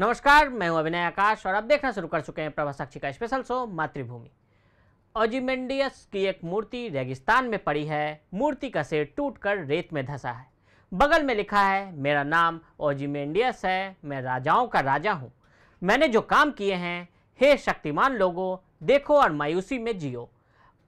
नमस्कार मैं हूं अभिनय आकाश और आप देखना शुरू कर चुके हैं प्रभा साक्षी का स्पेशल शो मातृभूमि ऑजिमेंडियस की एक मूर्ति रेगिस्तान में पड़ी है मूर्ति का सिर टूटकर रेत में धंसा है बगल में लिखा है मेरा नाम ओजिमेंडियस है मैं राजाओं का राजा हूँ मैंने जो काम किए हैं हे शक्तिमान लोगों देखो और मायूसी में जियो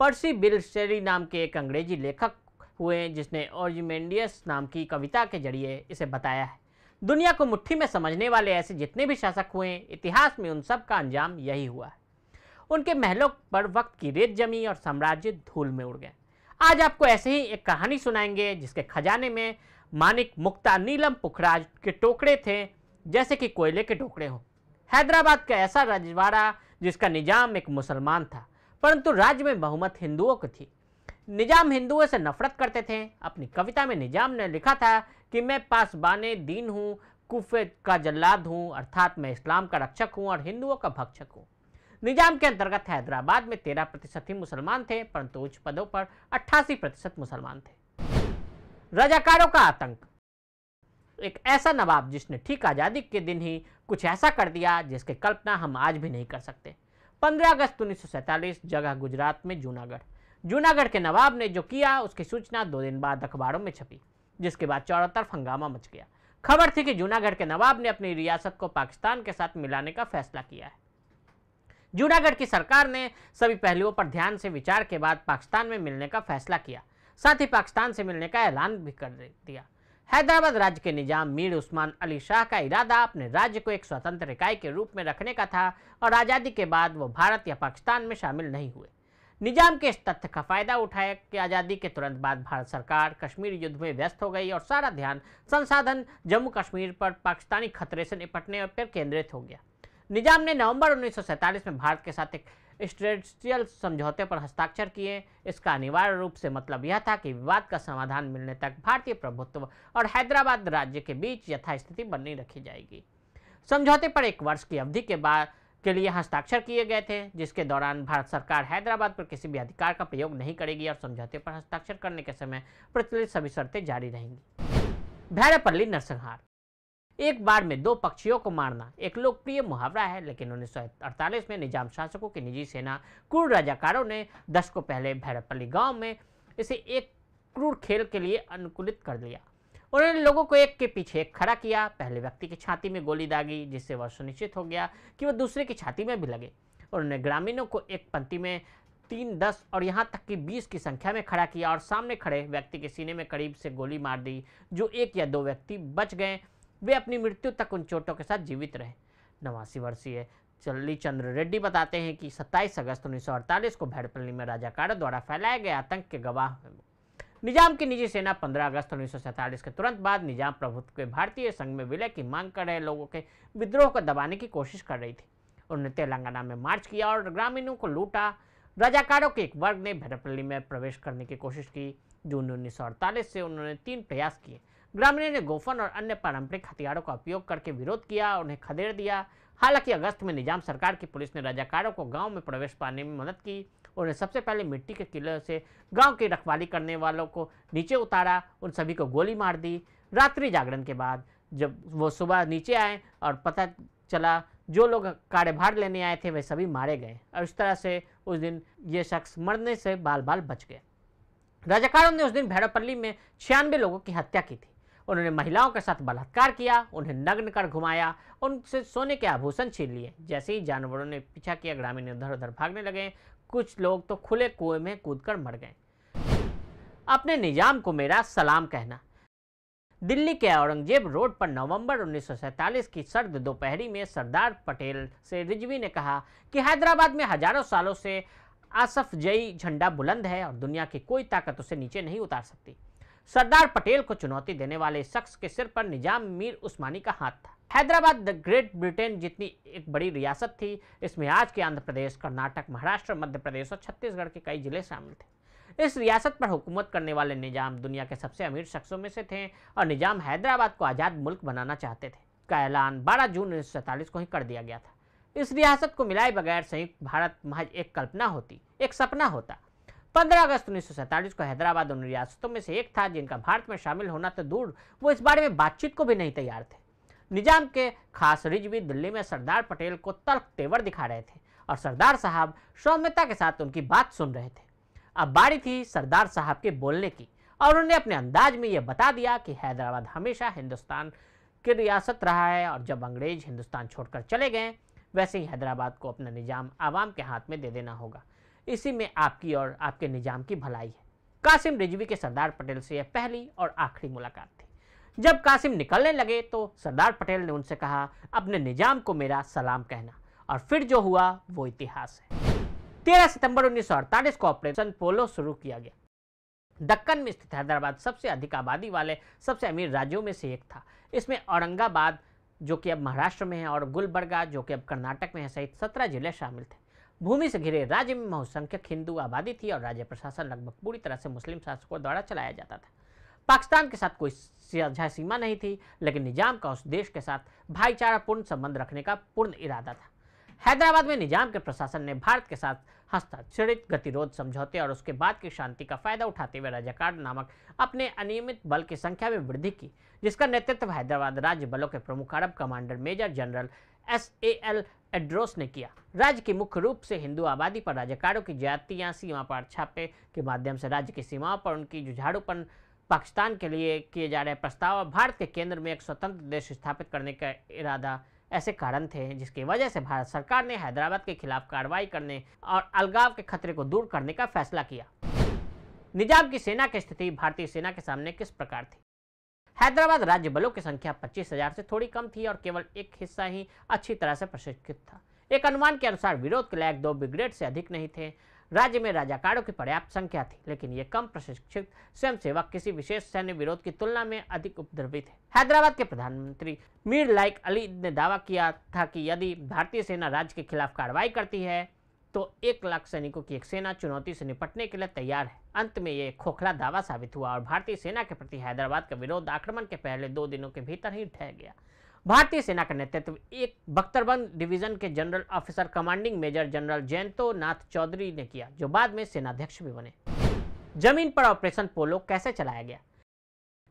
पर्सी बिल शेरी नाम के एक अंग्रेजी लेखक हुए जिसने ओजिमेंडियस नाम की कविता के जरिए इसे बताया है दुनिया को मुट्ठी में समझने वाले ऐसे जितने भी शासक हुए इतिहास में उन सब का अंजाम यही हुआ है उनके महलों पर वक्त की रेत जमी और साम्राज्य धूल में उड़ गए आज आपको ऐसे ही एक कहानी सुनाएंगे जिसके खजाने में मानिक मुक्ता नीलम पुखराज के टोकरे थे जैसे कि कोयले के टोकरे हों हैदराबाद का ऐसा रजवाड़ा जिसका निजाम एक मुसलमान था परंतु राज्य में बहुमत हिंदुओं की थी निजाम हिंदुओं से नफरत करते थे अपनी कविता में निजाम ने लिखा था कि मैं पासबान दीन हूँ कुफे का जल्लाद हूँ अर्थात मैं इस्लाम का रक्षक हूँ और हिंदुओं का भक्षक हूँ निजाम के अंतर्गत हैदराबाद में तेरह प्रतिशत ही मुसलमान थे परंतु उच्च पदों पर अट्ठासी प्रतिशत मुसलमान थे रजाकारों का आतंक एक ऐसा नवाब जिसने ठीक आज़ादी के दिन ही कुछ ऐसा कर दिया जिसकी कल्पना हम आज भी नहीं कर सकते 15 अगस्त उन्नीस जगह गुजरात में जूनागढ़ जूनागढ़ के नवाब ने जो किया उसकी सूचना दो दिन बाद अखबारों में छपी जिसके बाद चारों तरफ हंगामा मच गया खबर थी कि जूनागढ़ के नवाब ने अपनी रियासत को पाकिस्तान के साथ मिलाने का फैसला किया है जूनागढ़ की सरकार ने सभी पहलुओं पर ध्यान से विचार के बाद पाकिस्तान में मिलने का फैसला किया साथ ही पाकिस्तान से मिलने का ऐलान भी कर दिया हैदराबाद राज्य के निजाम मीर उस्मान अली शाह का इरादा अपने राज्य को एक स्वतंत्र इकाई के रूप में रखने का था और आज़ादी के बाद वो भारत या पाकिस्तान में शामिल नहीं हुए निजाम के इस तथ्य का फायदा उठाया कि आज़ादी के तुरंत बाद भारत सरकार कश्मीर युद्ध में व्यस्त हो गई और सारा ध्यान संसाधन जम्मू कश्मीर पर पाकिस्तानी खतरे से निपटने पर केंद्रित हो गया निजाम ने नवंबर 1947 में भारत के साथ एक स्ट्रेटियल समझौते पर हस्ताक्षर किए इसका अनिवार्य रूप से मतलब यह था कि विवाद का समाधान मिलने तक भारतीय प्रभुत्व और हैदराबाद राज्य के बीच यथास्थिति बनी रखी जाएगी समझौते पर एक वर्ष की अवधि के बाद के लिए हस्ताक्षर किए गए थे जिसके दौरान भारत सरकार हैदराबाद पर किसी भी अधिकार का प्रयोग नहीं करेगी और समझौते पर हस्ताक्षर करने के समय प्रचलित सभी शर्तें जारी रहेंगी भैरवपल्ली नरसंहार एक बार में दो पक्षियों को मारना एक लोकप्रिय मुहावरा है लेकिन उन्नीस में निजाम शासकों की निजी सेना क्रूर राजाकारों ने दशकों पहले भैरवपल्ली गांव में इसे एक क्रूर खेल के लिए अनुकूलित कर लिया उन्होंने लोगों को एक के पीछे एक खड़ा किया पहले व्यक्ति की छाती में गोली दागी जिससे वह सुनिश्चित हो गया कि वह दूसरे की छाती में भी लगे उन्होंने ग्रामीणों को एक पंक्ति में तीन दस और यहाँ तक कि बीस की संख्या में खड़ा किया और सामने खड़े व्यक्ति के सीने में करीब से गोली मार दी जो एक या दो व्यक्ति बच गए वे अपनी मृत्यु तक उन चोटों के साथ जीवित रहे नवासी वर्षीय चल्ली चंद्र रेड्डी बताते हैं कि 27 अगस्त 1948 को भैरपल्ली में राजा काड़ा द्वारा फैलाया गया आतंक के गवाह निजाम की निजी सेना 15 अगस्त उन्नीस के तुरंत बाद निजाम प्रभुत्व के भारतीय संघ में विलय की मांग कर रहे लोगों के विद्रोह को दबाने की कोशिश कर रही थी उन्होंने तेलंगाना में मार्च किया और ग्रामीणों को लूटा राजाकारों के एक वर्ग ने भैरपल्ली में प्रवेश करने की कोशिश की जून उन्नीस से उन्होंने तीन प्रयास किए ग्रामीणों ने गोफन और अन्य पारंपरिक हथियारों का उपयोग करके विरोध किया उन्हें खदेड़ दिया हालांकि अगस्त में निजाम सरकार की पुलिस ने राजाकारों को गांव में प्रवेश पाने में मदद की उन्हें सबसे पहले मिट्टी के किले से गांव की रखवाली करने वालों को नीचे उतारा उन सभी को गोली मार दी रात्रि जागरण के बाद जब वो सुबह नीचे आए और पता चला जो लोग कार्यभार लेने आए थे वे सभी मारे गए और इस तरह से उस दिन ये शख्स मरने से बाल बाल बच गए राजाकारों ने उस दिन भैरवपल्ली में छियानवे लोगों की हत्या की थी उन्होंने महिलाओं के साथ बलात्कार किया उन्हें नग्न कर घुमाया उनसे सोने के आभूषण छीन लिए जैसे ही जानवरों ने पीछा किया ग्रामीण इधर उधर भागने लगे कुछ लोग तो खुले कुएं में कूदकर मर गए अपने निजाम को मेरा सलाम कहना दिल्ली के औरंगजेब रोड पर नवंबर 1947 की सर्द दोपहरी में सरदार पटेल से रिजवी ने कहा कि हैदराबाद में हजारों सालों से आसफ जई झंडा बुलंद है और दुनिया की कोई ताकत उसे नीचे नहीं उतार सकती सरदार पटेल को चुनौती देने वाले शख्स के सिर पर निजाम मीर उस्मानी का हाथ था हैदराबाद द ग्रेट ब्रिटेन जितनी एक बड़ी रियासत थी इसमें आज के आंध्र प्रदेश कर्नाटक महाराष्ट्र मध्य प्रदेश और छत्तीसगढ़ के कई जिले शामिल थे इस रियासत पर हुकूमत करने वाले निजाम दुनिया के सबसे अमीर शख्सों में से थे और निजाम हैदराबाद को आज़ाद मुल्क बनाना चाहते थे का ऐलान 12 जून उन्नीस को ही कर दिया गया था इस रियासत को मिलाए बगैर संयुक्त भारत महज एक कल्पना होती एक सपना होता 15 अगस्त उन्नीस को हैदराबाद उन रियासतों में से एक था जिनका भारत में शामिल होना तो दूर वो इस बारे में बातचीत को भी नहीं तैयार थे निजाम के खास रिज भी दिल्ली में सरदार पटेल को तर्क तेवर दिखा रहे थे और सरदार साहब सौम्यता के साथ उनकी बात सुन रहे थे अब बारी थी सरदार साहब के बोलने की और उन्होंने अपने अंदाज में यह बता दिया कि हैदराबाद हमेशा हिंदुस्तान की रियासत रहा है और जब अंग्रेज हिंदुस्तान छोड़कर चले गए वैसे ही हैदराबाद को अपना निजाम आवाम के हाथ में दे देना होगा इसी में आपकी और आपके निजाम की भलाई है कासिम रिजवी के सरदार पटेल से यह पहली और आखिरी मुलाकात थी जब कासिम निकलने लगे तो सरदार पटेल ने उनसे कहा अपने निजाम को मेरा सलाम कहना और फिर जो हुआ वो इतिहास है 13 सितंबर 1948 को ऑपरेशन पोलो शुरू किया गया दक्कन में स्थित हैदराबाद सबसे अधिक आबादी वाले सबसे अमीर राज्यों में से एक था इसमें औरंगाबाद जो कि अब महाराष्ट्र में है और गुलबर्गा जो कि अब कर्नाटक में है सहित सत्रह जिले शामिल थे भूमि से घिरे राज्य में बहुसंख्यक हिंदू आबादी थी और राज्य प्रशासन लगभग पूरी तरह से मुस्लिम शासकों द्वारा चलाया जाता था पाकिस्तान के साथ कोई साझा सीमा नहीं थी लेकिन निजाम का उस देश के साथ भाईचारापूर्ण संबंध रखने का पूर्ण इरादा था हैदराबाद में निजाम के प्रशासन ने भारत के साथ हस्ताक्षरित गतिरोध समझौते और उसके बाद की शांति का फायदा उठाते हुए राजाकार नामक अपने अनियमित बल की संख्या में वृद्धि की जिसका नेतृत्व हैदराबाद राज्य बलों के प्रमुख अरब commander major general S A L एड्रोस ने किया राज्य की मुख्य रूप से हिंदू आबादी पर राजाकारों की ज्यादतियाँ सीमा पर छापे के माध्यम से राज्य की सीमाओं पर उनकी जुझाड़ूपन पाकिस्तान के लिए किए जा रहे प्रस्ताव और भारत के केंद्र में एक स्वतंत्र देश स्थापित करने का इरादा ऐसे कारण थे जिसकी वजह से भारत सरकार ने हैदराबाद के खिलाफ कार्रवाई करने और अलगाव के खतरे को दूर करने का फैसला किया निजाम की सेना की स्थिति भारतीय सेना के सामने किस प्रकार थी हैदराबाद राज्य बलों की संख्या 25,000 से थोड़ी कम थी और केवल एक हिस्सा ही अच्छी तरह से प्रशिक्षित था एक अनुमान के अनुसार विरोध के लायक दो ब्रिगेड से अधिक नहीं थे राज्य में राजाकारों की पर्याप्त संख्या थी लेकिन ये कम प्रशिक्षित सेवक किसी विशेष सैन्य विरोध की तुलना में अधिक उपद्रवी थे हैदराबाद के प्रधानमंत्री मीर लाइक अली ने दावा किया था कि यदि भारतीय सेना राज्य के खिलाफ कार्रवाई करती है तो एक लाख सैनिकों की एक सेना चुनौती से निपटने के लिए तैयार है अंत में ये खोखला दावा साबित हुआ और भारतीय सेना के प्रति हैदराबाद का विरोध आक्रमण के पहले दो दिनों के भीतर ही ठह गया भारतीय सेना का नेतृत्व एक बख्तरबंद डिवीजन के general officer commanding major general Jayanto Nath Chaudhuri ने किया जो बाद में सेनाध्यक्ष भी बने जमीन पर ऑपरेशन पोलो कैसे चलाया गया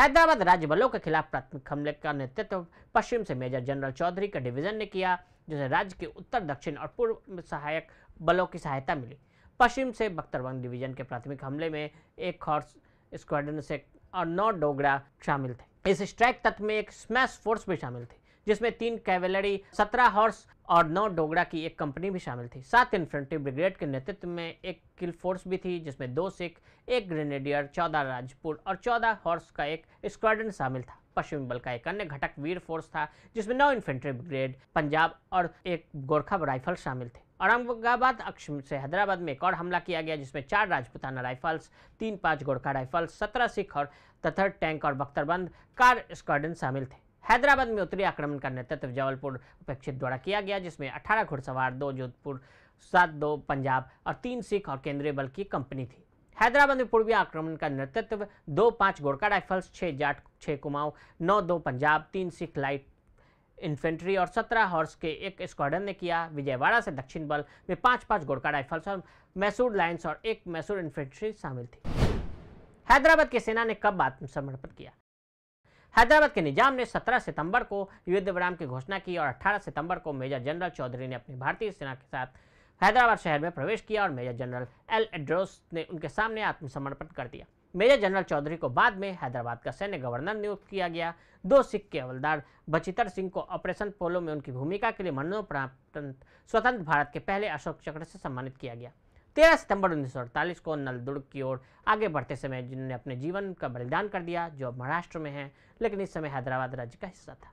हैदराबाद राज्य बलों के खिलाफ प्राथमिक हमले का नेतृत्व पश्चिम से मेजर जनरल चौधरी का डिवीजन ने किया जिसे राज्य के उत्तर दक्षिण और पूर्व सहायक बलों की सहायता मिली पश्चिम से बख्तरबंग डिवीजन के प्राथमिक हमले में एक हॉर्स स्क्वाड्रन से और नौ डोगरा शामिल थे इस स्ट्राइक तत्व में एक स्मैश फोर्स भी शामिल थी जिसमें तीन कैवेलरी सत्रह हॉर्स और नौ डोगरा की एक कंपनी भी शामिल थी सात इन्फेंट्री ब्रिगेड के नेतृत्व में एक किल फोर्स भी थी जिसमें दो सिख एक ग्रेनेडियर चौदह राजपूत और चौदह हॉर्स का एक स्क्वाड्रन शामिल था पश्चिमी बल का एक अन्य घटक वीर फोर्स था जिसमें नौ इन्फेंट्री ब्रिगेड पंजाब और एक गोरखा राइफल शामिल थे औरंगाबाद अक्ष से हैदराबाद में एक और हमला किया गया जिसमें चार राजपुताना राइफल्स तीन पांच गोरखा राइफल्स सत्रह सिख और तथर टैंक और बख्तरबंद कार स्क्वाडन शामिल थे हैदराबाद में उत्तरी आक्रमण का नेतृत्व जबलपुर उपेक्षित द्वारा किया गया जिसमें अठारह घुड़सवार दो जोधपुर सात दो पंजाब और तीन सिख और केंद्रीय बल की कंपनी थी हैदराबाद में पूर्वी आक्रमण का नेतृत्व दो पाँच गोरखा राइफल्स छः जाट छः कुमाऊं नौ दो पंजाब तीन सिख लाइट इन्फेंट्री और सत्रह हॉर्स के एक स्क्वाडन ने किया विजयवाड़ा से दक्षिण बल में पांच पांच गोड़का राइफल्स और मैसूर लाइन्स और एक मैसूर इन्फेंट्री शामिल थी हैदराबाद की सेना ने कब आत्मसमर्पण किया हैदराबाद के निजाम ने 17 सितंबर को युद्ध विराम की घोषणा की और 18 सितंबर को मेजर जनरल चौधरी ने अपनी भारतीय सेना के साथ हैदराबाद शहर में प्रवेश किया और मेजर जनरल एल एड्रोस ने उनके सामने आत्मसमर्पण कर दिया मेजर जनरल चौधरी को बाद में हैदराबाद का सैन्य गवर्नर नियुक्त किया गया दो सिख के हवलदार बचितर सिंह को ऑपरेशन पोलो में उनकी भूमिका के लिए मरणोपरांत स्वतंत्र भारत के पहले अशोक चक्र से सम्मानित किया गया तेरह सितंबर उन्नीस को नलदुर्ग की ओर आगे बढ़ते समय जिन्होंने अपने जीवन का बलिदान कर दिया जो अब महाराष्ट्र में है लेकिन इस समय हैदराबाद राज्य का हिस्सा था